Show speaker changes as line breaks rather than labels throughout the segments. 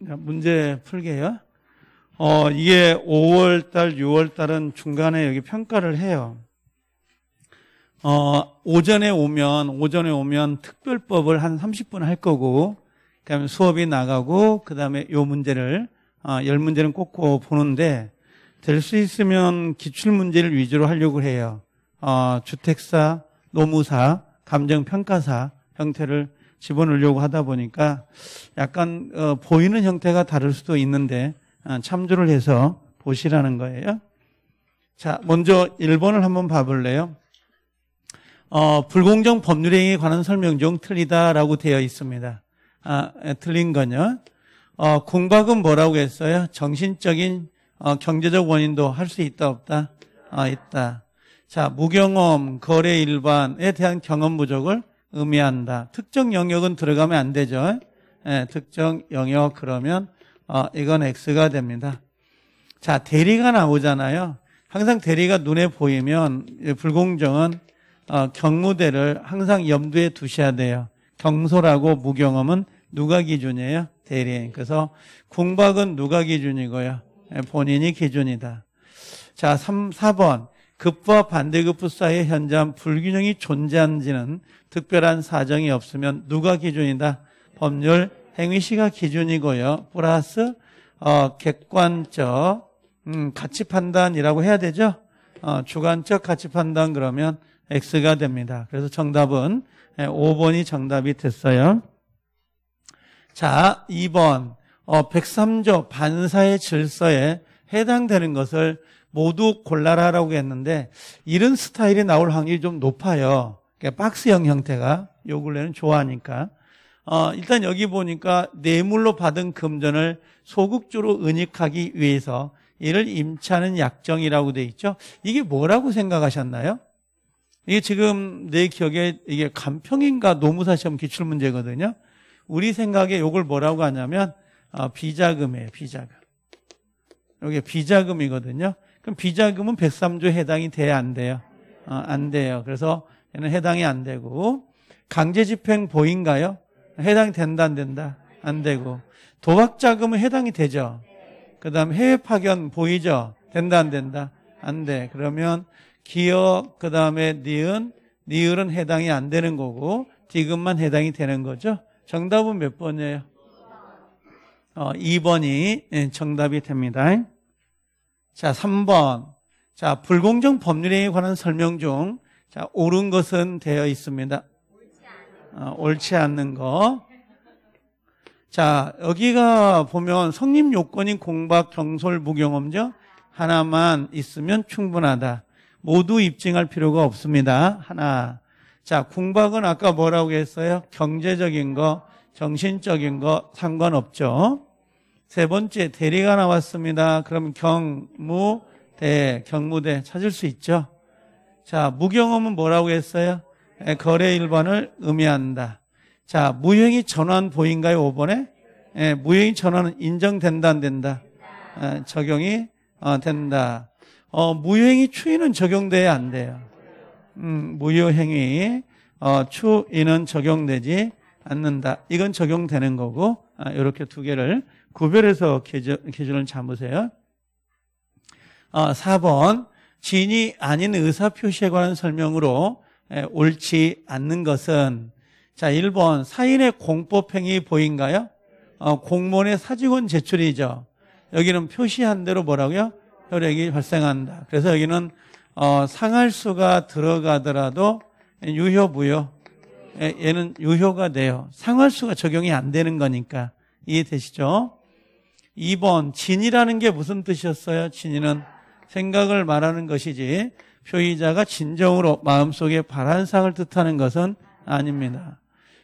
문제 풀게요. 어, 이게 5월 달, 6월 달은 중간에 여기 평가를 해요. 어, 오전에 오면, 오전에 오면 특별법을 한 30분 할 거고, 그 다음에 수업이 나가고, 그 다음에 요 문제를, 아, 어, 10문제는 꼭 보는데, 될 수 있으면 기출문제를 위주로 하려고 해요. 어, 주택사, 노무사, 감정평가사 형태를 집어넣으려고 하다 보니까 약간 어, 보이는 형태가 다를 수도 있는데 아, 참조를 해서 보시라는 거예요. 자, 먼저 1번을 한번 봐볼래요? 어, 불공정 법률행위에 관한 설명 중 틀리다라고 되어 있습니다. 아, 틀린 거요 어, 공박은 뭐라고 했어요? 정신적인 어, 경제적 원인도 할 수 있다 없다? 어, 있다. 자, 무경험, 거래 일반에 대한 경험 부족을 의미한다. 특정 영역은 들어가면 안 되죠. 네, 특정 영역 그러면 어, 이건 X가 됩니다. 자, 대리가 나오잖아요. 항상 대리가 눈에 보이면 불공정은 어, 경무대를 항상 염두에 두셔야 돼요. 경솔하고 무경험은 누가 기준이에요? 대리. 그래서 공박은 누가 기준이고요? 예, 본인이 기준이다. 자, 3, 4번. 급과 반대급부 사이의 현저한 불균형이 존재한지는 특별한 사정이 없으면 누가 기준이다? 법률 행위시가 기준이고요. 플러스 어, 객관적 음, 가치 판단이라고 해야 되죠. 어, 주관적 가치 판단 그러면 X가 됩니다. 그래서 정답은 5번이 예, 정답이 됐어요. 자, 2번 어, 103조 반사의 질서에 해당되는 것을 모두 골라라라고 했는데 이런 스타일이 나올 확률이 좀 높아요. 그러니까 박스형 형태가 요 근래는 좋아하니까. 어, 일단 여기 보니까 뇌물로 받은 금전을 소극주로 은닉하기 위해서 이를 임차는 약정이라고 돼 있죠. 이게 뭐라고 생각하셨나요? 이게 지금 내 기억에 이게 간평인가 노무사 시험 기출 문제거든요. 우리 생각에 이걸 뭐라고 하냐면 어, 비자금이에요. 비자금. 이게 비자금이거든요. 그럼 비자금은 103조에 해당이 돼야 안 돼요? 어, 안 돼요. 그래서 얘는 해당이 안 되고 강제집행 보인가요? 해당이 된다 안 된다? 안 되고 도박자금은 해당이 되죠. 그 다음 해외 파견 보이죠? 된다 안 된다? 안 돼. 그러면 기업 그 다음에 니은 니을은 해당이 안 되는 거고 디금만 해당이 되는 거죠. 정답은 몇 번이에요? 어, 2번이 예, 정답이 됩니다. 자, 3번. 자, 불공정 법률에 관한 설명 중, 자, 옳은 것은 되어 있습니다. 아, 옳지 않는 거. 자, 여기가 보면 성립 요건인 공박, 경솔, 무경험죠? 하나만 있으면 충분하다. 모두 입증할 필요가 없습니다. 하나. 자, 공박은 아까 뭐라고 했어요? 경제적인 거, 정신적인 거 상관없죠. 세 번째 대리가 나왔습니다. 그럼 경무대, 경무대 찾을 수 있죠? 자, 무경험은 뭐라고 했어요? 예, 거래 일번을 의미한다. 자, 무형이 전환 보인가요? 5번에? 예, 무형이 전환은 인정된다, 안 된다? 예, 적용이 어, 된다. 어, 무효행위 추이는 적용돼야 안 돼요. 음, 무효행위 어, 추이는 적용되지 않는다. 이건 적용되는 거고 아, 이렇게 두 개를 구별해서 기준을 잡으세요. 어, 4번 진이 아닌 의사표시에 관한 설명으로 에, 옳지 않는 것은 자 1번 사인의 공법행위 보인가요? 어, 공무원의 사직원 제출이죠. 여기는 표시한 대로 뭐라고요? 혈액이 발생한다. 그래서 여기는 어, 상할수가 들어가더라도 유효부요. 얘는 유효가 돼요. 상할수가 적용이 안 되는 거니까 이해되시죠? 2번 진이라는 게 무슨 뜻이었어요? 진이는 생각을 말하는 것이지 표의자가 진정으로 마음속에 바란상을 뜻하는 것은 아닙니다.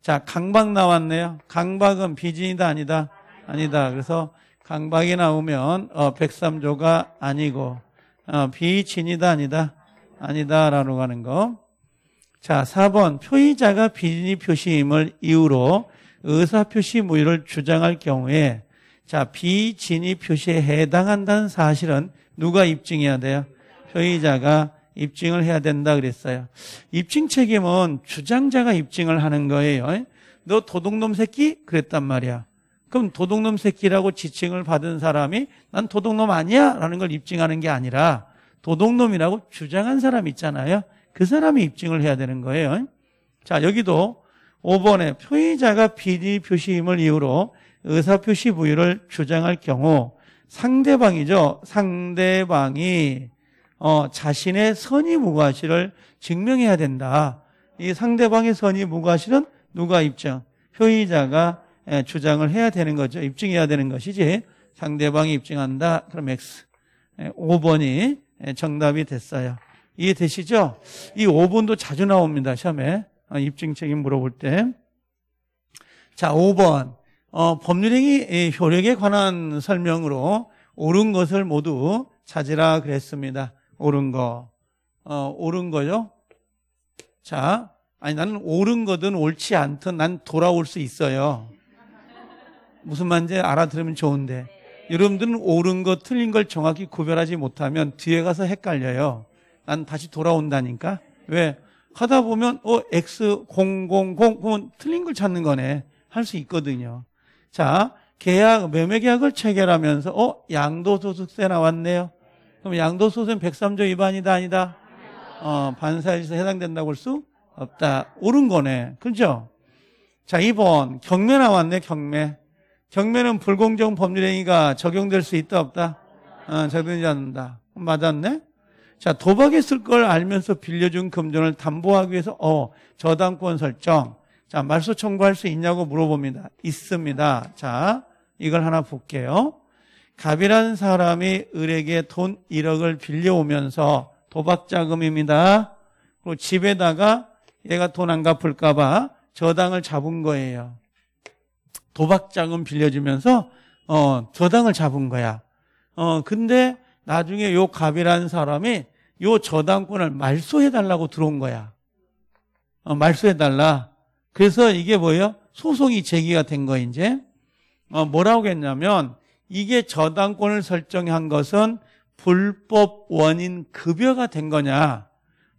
자, 강박 나왔네요. 강박은 비진이다 아니다? 아니다. 그래서 강박이 나오면 어, 103조가 아니고 어, 비진이다 아니다? 아니다라고 하는 거. 자, 4번 표의자가 비진이 표시임을 이유로 의사표시 무효를 주장할 경우에 자, 비진입 표시에 해당한다는 사실은 누가 입증해야 돼요? 표의자가 입증을 해야 된다 그랬어요. 입증 책임은 주장자가 입증을 하는 거예요. 너 도둑놈 새끼? 그랬단 말이야. 그럼 도둑놈 새끼라고 지칭을 받은 사람이 난 도둑놈 아니야 라는 걸 입증하는 게 아니라 도둑놈이라고 주장한 사람 있잖아요. 그 사람이 입증을 해야 되는 거예요. 자, 여기도 5번에 표의자가 비리 표시임을 이유로 의사표시 부유를 주장할 경우 상대방이죠. 상대방이 어, 자신의 선의 무과실을 증명해야 된다. 이 상대방의 선의 무과실은 누가 입증? 효의자가 예, 주장을 해야 되는 거죠. 입증해야 되는 것이지. 상대방이 입증한다. 그럼 X. 5번이 예, 예, 정답이 됐어요. 이해되시죠? 이 5번도 자주 나옵니다. 시험에. 어, 입증 책임 물어볼 때. 자, 5번. 어, 법률행위 효력에 관한 설명으로 옳은 것을 모두 찾으라 그랬습니다. 옳은 거. 어, 옳은 거죠? 자, 아니 나는 옳은 거든 옳지 않든 난 돌아올 수 있어요. 무슨 말인지 알아들으면 좋은데. 여러분들은 옳은 거 틀린 걸 정확히 구별하지 못하면 뒤에 가서 헷갈려요. 난 다시 돌아온다니까. 왜? 하다 보면 어 X000 보면 틀린 걸 찾는 거네. 할 수 있거든요. 자, 계약, 매매 계약을 체결하면서, 어, 양도소득세 나왔네요. 그럼 양도소득세는 103조 위반이다, 아니다? 어, 반사에서 해당된다고 할 수 없다. 옳은 거네. 그죠? 자, 2번. 경매 나왔네, 경매. 경매는 불공정 법률행위가 적용될 수 있다, 없다? 어, 적용되지 않는다. 맞았네? 자, 도박했을 걸 알면서 빌려준 금전을 담보하기 위해서, 어, 저당권 설정. 자, 말소 청구할 수 있냐고 물어봅니다. 있습니다. 자, 이걸 하나 볼게요. 갑이라는 사람이 을에게 돈 1억을 빌려오면서 도박 자금입니다. 그리고 집에다가 얘가 돈 안 갚을까봐 저당을 잡은 거예요. 도박 자금 빌려주면서 어, 저당을 잡은 거야. 어, 근데 나중에 요 갑이라는 사람이 요 저당권을 말소해달라고 들어온 거야. 어, 말소해달라. 그래서 이게 뭐예요? 소송이 제기가 된거 이제 어, 뭐라고 했냐면 이게 저당권을 설정한 것은 불법 원인 급여가 된 거냐?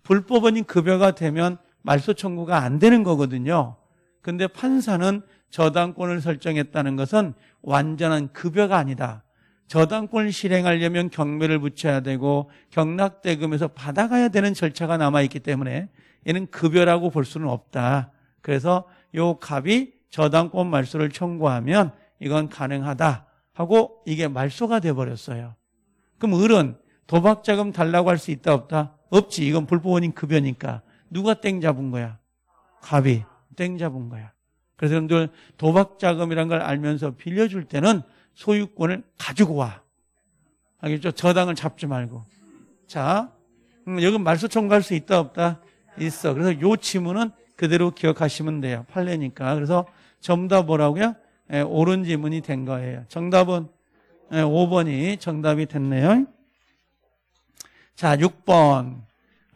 불법 원인 급여가 되면 말소 청구가 안 되는 거거든요. 근데 판사는 저당권을 설정했다는 것은 완전한 급여가 아니다. 저당권을 실행하려면 경매를 붙여야 되고 경락대금에서 받아가야 되는 절차가 남아있기 때문에 얘는 급여라고 볼 수는 없다. 그래서 요 갑이 저당권 말소를 청구하면 이건 가능하다 하고 이게 말소가 돼버렸어요. 그럼 을은 도박자금 달라고 할 수 있다 없다? 없지. 이건 불법원인 급여니까. 누가 땡 잡은 거야? 갑이 땡 잡은 거야. 그래서 여러분들 도박자금이란 걸 알면서 빌려줄 때는 소유권을 가지고 와. 알겠죠? 저당을 잡지 말고. 자, 음, 여기 말소 청구할 수 있다 없다? 있어. 그래서 요 지문은 그대로 기억하시면 돼요. 팔레니까. 그래서 정답 뭐라고요? 예, 옳은 지문이 된 거예요. 정답은 예, 5번이 정답이 됐네요. 자, 6번.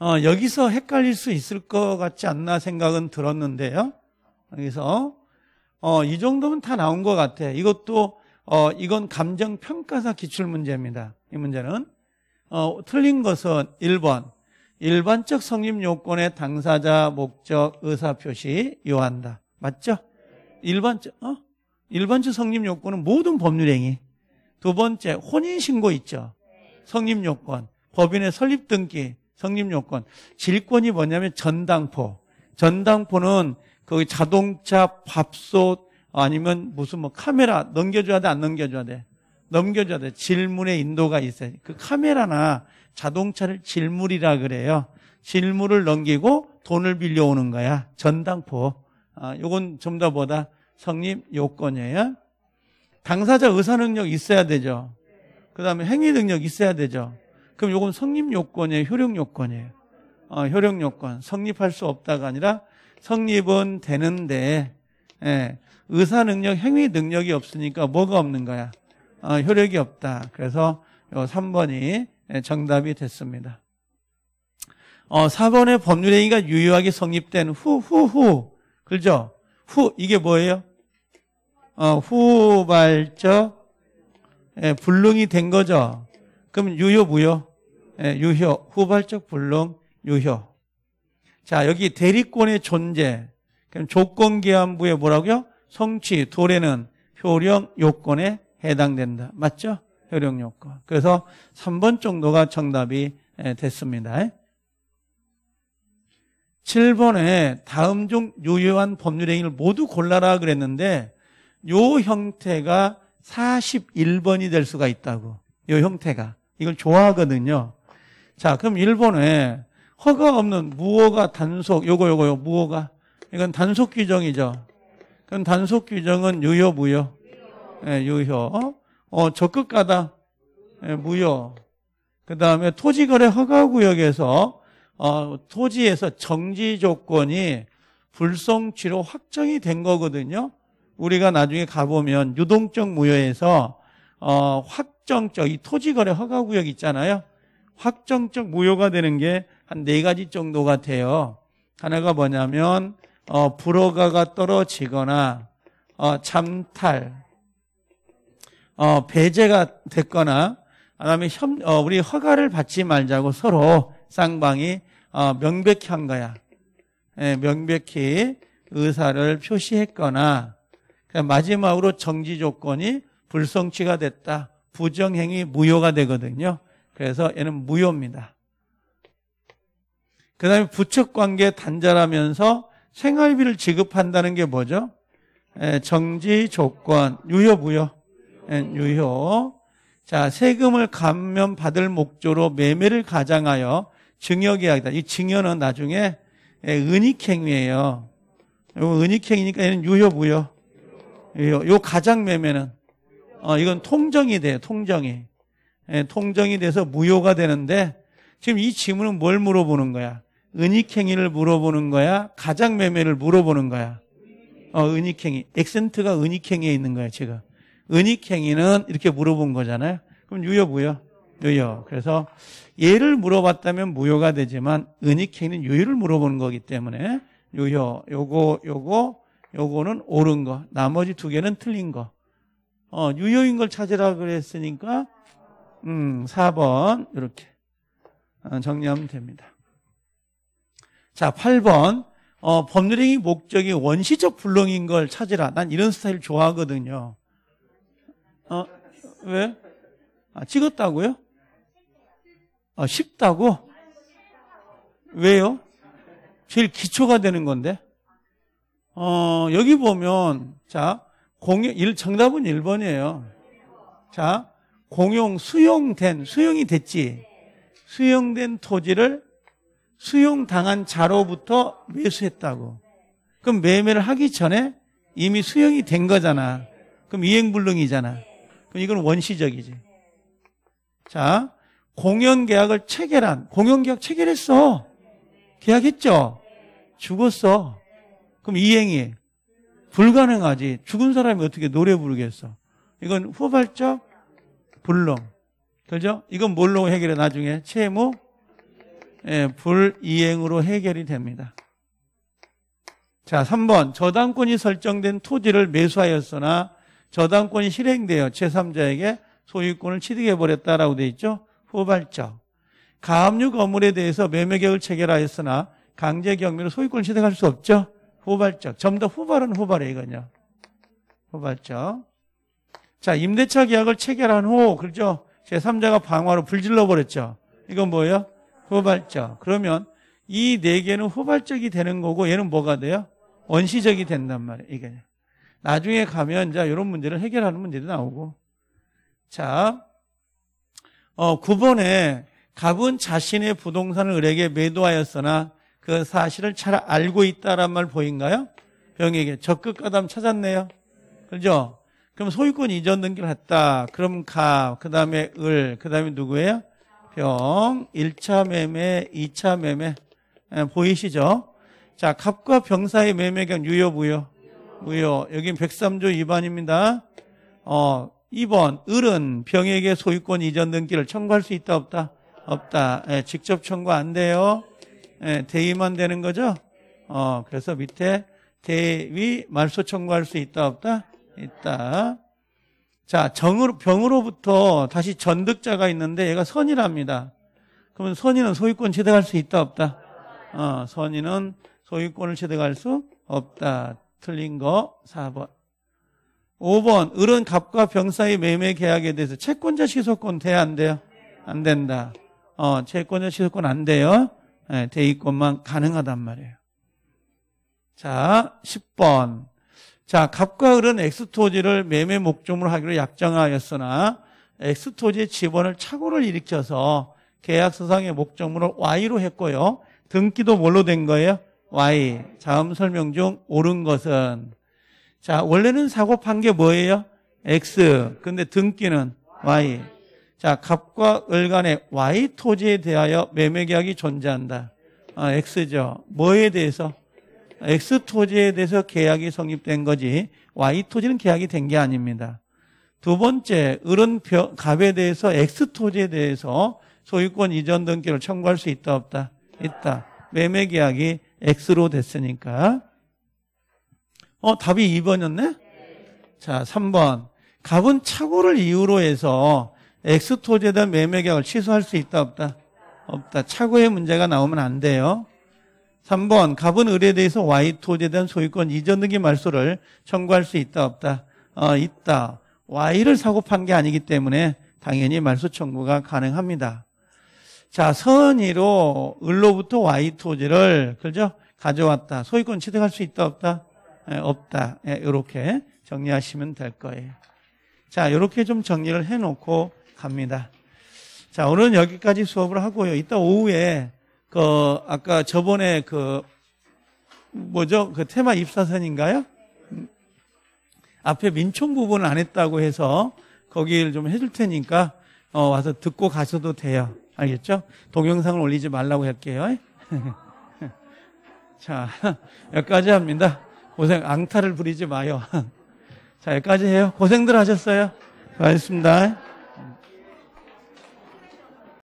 어, 여기서 헷갈릴 수 있을 것 같지 않나 생각은 들었는데요. 여기서 어, 이 정도면 다 나온 것 같아. 이것도 어, 이건 감정 평가사 기출 문제입니다. 이 문제는 어, 틀린 것은 1번. 일반적 성립 요건의 당사자, 목적, 의사표시 요한다. 맞죠? 일반적, 어? 일반적 성립 요건은 모든 법률행위. 두 번째, 혼인신고 있죠? 성립 요건. 법인의 설립 등기, 성립 요건. 질권이 뭐냐면 전당포. 전당포는 거기 자동차, 밥솥, 아니면 무슨 뭐 카메라 넘겨줘야 돼, 안 넘겨줘야 돼? 넘겨줘야 돼. 질문의 인도가 있어야지. 그 카메라나 자동차를 질물이라 그래요. 질물을 넘기고 돈을 빌려오는 거야. 전당포. 아, 요건 좀 더보다 성립 요건이에요. 당사자 의사 능력 있어야 되죠. 그 다음에 행위 능력 있어야 되죠. 그럼 요건 성립 요건이에요. 효력 요건이에요. 어, 효력 요건. 성립할 수 없다가 아니라 성립은 되는데, 예, 의사 능력, 행위 능력이 없으니까 뭐가 없는 거야? 어, 효력이 없다. 그래서 요 3번이 예, 정답이 됐습니다. 어, 4번의 법률행위가 유효하게 성립된 후, 후, 후. 그죠? 후, 이게 뭐예요? 어, 후발적, 예, 불능이 된 거죠. 그럼 유효, 무효? 예, 유효. 후발적 불능, 유효. 자, 여기 대리권의 존재. 그럼 조건기한부에 뭐라고요? 성취, 도래는 효력, 요건의 해당된다. 맞죠? 효력 요건. 그래서 3번 정도가 정답이 됐습니다. 7번에 다음 중 유효한 법률 행위를 모두 골라라 그랬는데 요 형태가 41번이 될 수가 있다고. 요 형태가. 이걸 좋아하거든요. 자, 그럼 1번에 허가 없는 무허가 단속 요거 요거 요 무허가. 이건 단속 규정이죠. 그럼 단속 규정은 유효 무효. 예, 유효. 어? 어, 적극가다. 예, 무효. 그 다음에 토지거래 허가구역에서 어, 토지에서 정지 조건이 불성취로 확정이 된 거거든요. 우리가 나중에 가보면 유동적 무효에서 어, 확정적 이 토지거래 허가구역 있잖아요. 확정적 무효가 되는 게 한 네 가지 정도 같아요. 하나가 뭐냐면 어, 불허가가 떨어지거나 어, 잠탈 어, 배제가 됐거나 그다음에 협, 어, 우리 허가를 받지 말자고 서로 쌍방이 어, 명백히 한 거야. 예, 명백히 의사를 표시했거나 그러니까 마지막으로 정지 조건이 불성취가 됐다. 부정행위 무효가 되거든요. 그래서 얘는 무효입니다. 그 다음에 부측관계 단절하면서 생활비를 지급한다는 게 뭐죠? 예, 정지 조건, 유효, 무효. 유효. 자, 세금을 감면 받을 목적으로 매매를 가장하여 증여계약이다. 이 증여는 나중에 은익행위예요. 요 은익행위니까 얘는 유효 무효. 요, 요 가장 매매는 어, 이건 통정이 돼요. 통정이. 예, 통정이 돼서 무효가 되는데 지금 이 질문은 뭘 물어보는 거야? 은익행위를 물어보는 거야? 가장 매매를 물어보는 거야? 어, 은익행위. 엑센트가 은익행위에 있는 거야, 지금. 은익행위는 이렇게 물어본 거잖아요. 그럼 유효 무효? 유효. 그래서 예를 물어봤다면 무효가 되지만 은익행위는 유효를 물어보는 거기 때문에 유효. 요거 요거 요거는 옳은 거. 나머지 두 개는 틀린 거. 어, 유효인 걸 찾으라 그랬으니까 음, 4번 이렇게 어, 정리하면 됩니다. 자, 8번. 어, 법률행위 목적이 원시적 불능인 걸 찾으라. 난 이런 스타일 좋아하거든요. 어, 왜? 아, 찍었다고요? 아, 쉽다고? 왜요? 제일 기초가 되는 건데. 어, 여기 보면, 자, 공용, 일, 정답은 1번이에요. 자, 공용, 수용된, 수용이 됐지. 수용된 토지를 수용당한 자로부터 매수했다고. 그럼 매매를 하기 전에 이미 수용이 된 거잖아. 그럼 이행불능이잖아. 그럼 이건 원시적이지. 자, 공연 계약을 체결한, 공연 계약 체결했어. 계약했죠? 죽었어. 그럼 이행이 불가능하지. 죽은 사람이 어떻게 노래 부르겠어. 이건 후발적 불능. 그죠? 이건 뭘로 해결해, 나중에? 채무? 예, 불이행으로 해결이 됩니다. 자, 3번. 저당권이 설정된 토지를 매수하였으나 저당권이 실행되어 제3자에게 소유권을 취득해버렸다라고 돼 있죠. 후발적. 가압류 건물에 대해서 매매계약을 체결하였으나 강제 경매로 소유권을 취득할 수 없죠. 후발적. 전부 다 후발은 후발이거냐 후발적. 자, 임대차 계약을 체결한 후, 그렇죠? 제3자가 방화로 불질러 버렸죠. 이건 뭐예요? 후발적. 그러면 이 네 개는 후발적이 되는 거고 얘는 뭐가 돼요? 원시적이 된단 말이에요. 이게. 나중에 가면 자 이런 문제를 해결하는 문제도 나오고 자 어, 9번에 갑은 자신의 부동산을 을에게 매도하였으나 그 사실을 잘 알고 있다란 말 보인가요? 병에게 적극 가담 찾았네요. 그죠? 그럼 소유권 이전 등기를 했다. 그럼 가, 그 다음에 을, 그 다음에 누구예요? 병, 1차 매매, 2차 매매. 네, 보이시죠? 자, 갑과 병사의 매매경 유효, 무효. 무효. 여긴 103조 2반입니다 어, 2번 을은 병에게 소유권 이전 등기를 청구할 수 있다 없다? 없다. 예, 직접 청구 안 돼요. 예, 대위만 되는 거죠? 어, 그래서 밑에 대위 말소 청구할 수 있다 없다? 있다. 자, 정으로, 병으로부터 다시 전득자가 있는데 얘가 선이랍니다. 그러면 선의는 소유권 취득할 수 있다 없다? 어, 선의는 소유권을 취득할 수 없다. 틀린 거 4번. 5번 을은 갑과 병 사이 매매 계약에 대해서 채권자 취소권 돼야 안 돼요? 안 된다. 어, 채권자 취소권안 돼요. 네, 예, 대의권만 가능하단 말이에요. 자, 10번. 자, 갑과 을은 엑스토지를 매매 목적으로 하기로 약정하였으나 엑스토지의 지번을 착오를 일으켜서 계약서상의 목적으로 Y로 했고요. 등기도 뭘로 된 거예요? Y. 자음 설명 중 옳은 것은 자, 원래는 사고 판게 뭐예요? X. 근데 등기는 Y. 자, 갑과 을 간의 Y 토지에 대하여 매매 계약이 존재한다. 아, X죠. 뭐에 대해서? X 토지에 대해서 계약이 성립된 거지 Y 토지는 계약이 된 게 아닙니다. 두 번째, 을은 갑에 대해서 X 토지에 대해서 소유권 이전 등기를 청구할 수 있다 없다? 있다. 매매 계약이 X로 됐으니까. 어, 답이 2번이었네? 자, 3번. 갑은 착오를 이유로 해서 x 토지에 대한 매매계약을 취소할 수 있다 없다? 없다. 착오의 문제가 나오면 안 돼요. 3번 갑은 을에 대해서 Y 토지에 대한 소유권 이전 등기 말소를 청구할 수 있다 없다? 어, 있다. Y를 사고 판 게 아니기 때문에 당연히 말소 청구가 가능합니다. 자, 선의로 을로부터 Y 토지를 그죠? 가져왔다. 소유권 취득할 수 있다 없다? 에, 예, 없다. 에, 예, 이렇게 정리하시면 될 거예요. 자, 이렇게 좀 정리를 해 놓고 갑니다. 자, 오늘은 여기까지 수업을 하고요. 이따 오후에 그 아까 저번에 그 뭐죠? 그 테마 입사선인가요? 앞에 민촌 부분 안 했다고 해서 거기를 좀 해줄 테니까 어, 와서 듣고 가셔도 돼요. 알겠죠? 동영상을 올리지 말라고 할게요. 자, 여기까지 합니다. 고생, 앙탈을 부리지 마요. 자, 여기까지 해요. 고생들 하셨어요. 고맙습니다.